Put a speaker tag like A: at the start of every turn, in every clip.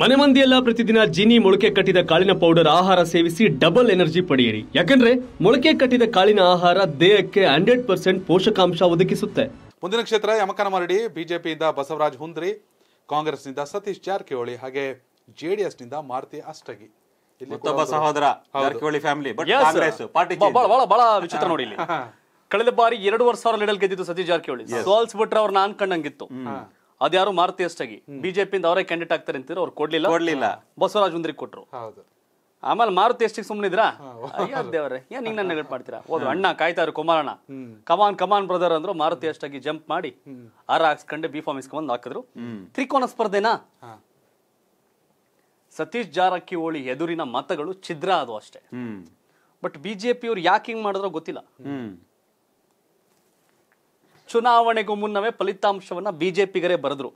A: ಮನೆ ಮಂದಿಯೆಲ್ಲ ಪ್ರತಿದಿನ ಜೀನಿ ಮೊಳಕೆ ಕಟ್ಟಿದ ಕಾಳಿನ ಪೌಡರ್ ಆಹಾರ ಸೇವಿಸಿ ಡಬಲ್ ಎನರ್ಜಿ ಪಡೆಯಿರಿ ಯಾಕಂದ್ರೆ ಮೊಳಕೆ ಕಟ್ಟಿದ ಕಾಳಿನ ಆಹಾರ ದೇಹಕ್ಕೆ ಹಂಡ್ರೆಡ್ ಪರ್ಸೆಂಟ್ ಪೋಷಕಾಂಶ ಒದಗಿಸುತ್ತೆ ಮುಂದಿನ ಕ್ಷೇತ್ರ ಯಮಕನ ಮರಡಿ ಬಿಜೆಪಿಯಿಂದ ಬಸವರಾಜ್ ಹುಂದ್ರಿ ನಿಂದ ಸತೀಶ್ ಜಾರಕಿಹೊಳಿ ಹಾಗೆ ಜೆಡಿಎಸ್ ನಿಂದ ಮಾರುತಿ ಅಷ್ಟಗಿ ವಿಚಿತ್ರ ನೋಡಿ ಕಳೆದ ಬಾರಿ ವರ್ಷ ಸಾವಿರ ಲಡಲ್ ಗೆದ್ದಿದ್ದು ಸತೀಶ್ ಜಾರಕಿಹೊಳಿ ಸೋಲ್ಸ್ ಬಿಟ್ರೆ ನಾನ್ ಕಂಡಂಗಿತ್ತು ಅದ್ಯಾರು ಮಾರುತಿ ಅಷ್ಟಾಗಿ ಬಿಜೆಪಿಯಿಂದ ಅವರೇ ಕ್ಯಾಂಡಿಡೇಟ್ ಆಗ್ತಾರೆ ಅಂತಿದ್ರು ಅವ್ರು ಕೊಡ್ಲಿಲ್ಲ ಕೊಡ್ಲಿಲ್ಲ ಬಸವರಾಜ್ ಮುಂದ್ರಿಗೆ ಕೊಟ್ರು ಆಮೇಲೆ ಮಾರುತಿ ಎಷ್ಟಿಗೆ ಸುಮ್ಮನಿದ್ರಾ ದೇವ್ರೆ ಏನ್ ಹಿಂಗ್ ನನ್ನ ಮಾಡ್ತೀರಾ ಹೋದ್ರು ಅಣ್ಣ ಕಾಯ್ತಾ ಇರು ಕುಮಾರಣ್ಣ ಕಮಾನ್ ಕಮಾನ್ ಬ್ರದರ್ ಅಂದ್ರು ಮಾರುತಿ ಅಷ್ಟಾಗಿ ಜಂಪ್ ಮಾಡಿ ಆರ ಹಾಕ್ಸ್ಕೊಂಡು ಬಿ ಫಾರ್ಮ್ ಇಸ್ಕೊಂಡ್ ಹಾಕಿದ್ರು ತ್ರಿಕೋನ ಸ್ಪರ್ಧೆನಾ ಸತೀಶ್ ಜಾರಕಿಹೊಳಿ ಎದುರಿನ ಮತಗಳು ಛಿದ್ರ ಅದು ಅಷ್ಟೇ ಬಟ್ ಬಿಜೆಪಿ ಅವ್ರು ಯಾಕೆ ಹಿಂಗ್ ಮಾಡಿದ್ರೋ ಗೊತ್ತಿಲ್ಲ ಚುನಾವಣೆಗೂ ಮುನ್ನವೇ ಫಲಿತಾಂಶವನ್ನ ಬಿಜೆಪಿಗರೇ ಬರೆದ್ರು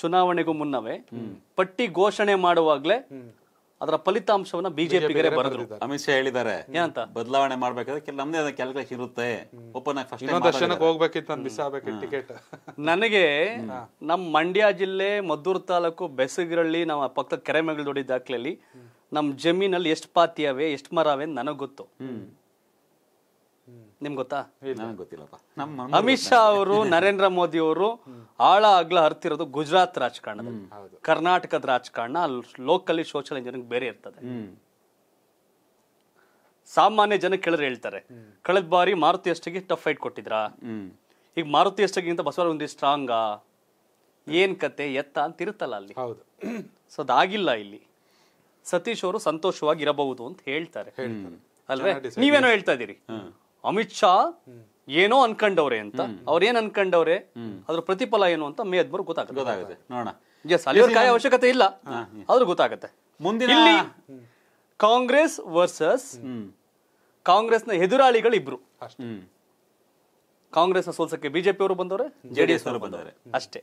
A: ಚುನಾವಣೆಗೂ ಮುನ್ನವೇ ಪಟ್ಟಿ ಘೋಷಣೆ ಮಾಡುವಾಗ್ಲೆ ಅದರ ಫಲಿತಾಂಶವನ್ನ ಬಿಜೆಪಿಗರೇ ಬರೆದ್ರು ಅಮಿತ್ ಶಾ ಹೇಳಿದ್ದಾರೆ ಏನಂತ ಬದಲಾವಣೆ ಮಾಡ್ಬೇಕಾದ್ರೆ ನಮ್ದೇ ಇರುತ್ತೆ ಓಪನ್ ಟಿಕೆಟ್ ನನಗೆ ನಮ್ಮ ಮಂಡ್ಯ ಜಿಲ್ಲೆ ಮದ್ದೂರು ತಾಲೂಕು ಬೆಸಗಿರಳ್ಳಿ ನಮ್ಮ ಪಕ್ಕದ ಕೆರೆಮಗಳು ದೊಡ್ಡ ದಾಖಲೆಯಲ್ಲಿ ನಮ್ಮ ಜಮೀನಲ್ಲಿ ಎಷ್ಟು ಪಾತಿಯಾವೆ ಎಷ್ಟು ಮರಾವೆ ಅಂತ ನನಗೆ ಗೊತ್ತು ನಿಮ್ಗೆ ಗೊತ್ತಾ ಗೊತ್ತಿಲ್ಲಪ್ಪ ಅಮಿತ್ ಶಾ ಅವರು ನರೇಂದ್ರ ಮೋದಿ ಅವರು ಆಳ ಅಗ್ಲ ಹರ್ತಿರೋದು ಗುಜರಾತ್ ರಾಜಕಾರಣ ಕರ್ನಾಟಕದ ರಾಜಕಾರಣ ಲೋಕಲಿ ಸೋಷಿಯಲ್ ಇಂಜಿನಿಯರಿಂಗ್ ಬೇರೆ ಇರ್ತದೆ ಸಾಮಾನ್ಯ ಜನ ಕೇಳಿದ್ರೆ ಹೇಳ್ತಾರೆ ಕಳೆದ ಬಾರಿ ಮಾರುತಿ ಅಷ್ಟಿಗೆ ಟಫ್ ಫೈಟ್ ಕೊಟ್ಟಿದ್ರಾ ಈಗ ಮಾರುತಿ ಅಷ್ಟಿಗಿಂತ ಬಸವರ ಒಂದು ಸ್ಟ್ರಾಂಗಾ ಏನ್ ಕತೆ ಎತ್ತ ಅಂತ ಇರುತ್ತಲ್ಲ ಅಲ್ಲಿ ಸೊ ಅದಾಗಿಲ್ಲ ಇಲ್ಲಿ ಸತೀಶ್ ಅವರು ಸಂತೋಷವಾಗಿ ಇರಬಹುದು ಅಂತ ಹೇಳ್ತಾರೆ ಅಲ್ವೇ ನೀವೇನೋ ಹೇಳ್ತಾ ಇದೀರಿ ಅಮಿತ್ ಶಾ ಏನೋ ಅನ್ಕೊಂಡವ್ರೆ ಅಂತ ಅವ್ರ ಏನ್ ಅನ್ಕೊಂಡವ್ರೆ ಅದ್ರ ಪ್ರತಿಫಲ ಏನು ಅಂತ ಮೇ ಹದ್ಮೂರು ಗೊತ್ತಾಗುತ್ತೆ ನೋಡೋಣ ಎಸ್ ಅಲ್ಲಿ ಅವಶ್ಯಕತೆ ಇಲ್ಲ ಆದ್ರೂ ಗೊತ್ತಾಗುತ್ತೆ ಮುಂದಿನ ಕಾಂಗ್ರೆಸ್ ವರ್ಸಸ್ ಕಾಂಗ್ರೆಸ್ ನ ಎದುರಾಳಿಗಳು ಇಬ್ರು ಕಾಂಗ್ರೆಸ್ ನ ಸೋಲ್ಸಕ್ಕೆ ಬಿಜೆಪಿ ಅವರು ಬಂದವ್ರೆ ಜೆಡಿಎಸ್ ಅವರು ಬಂದವ್ರೆ ಅಷ್ಟೇ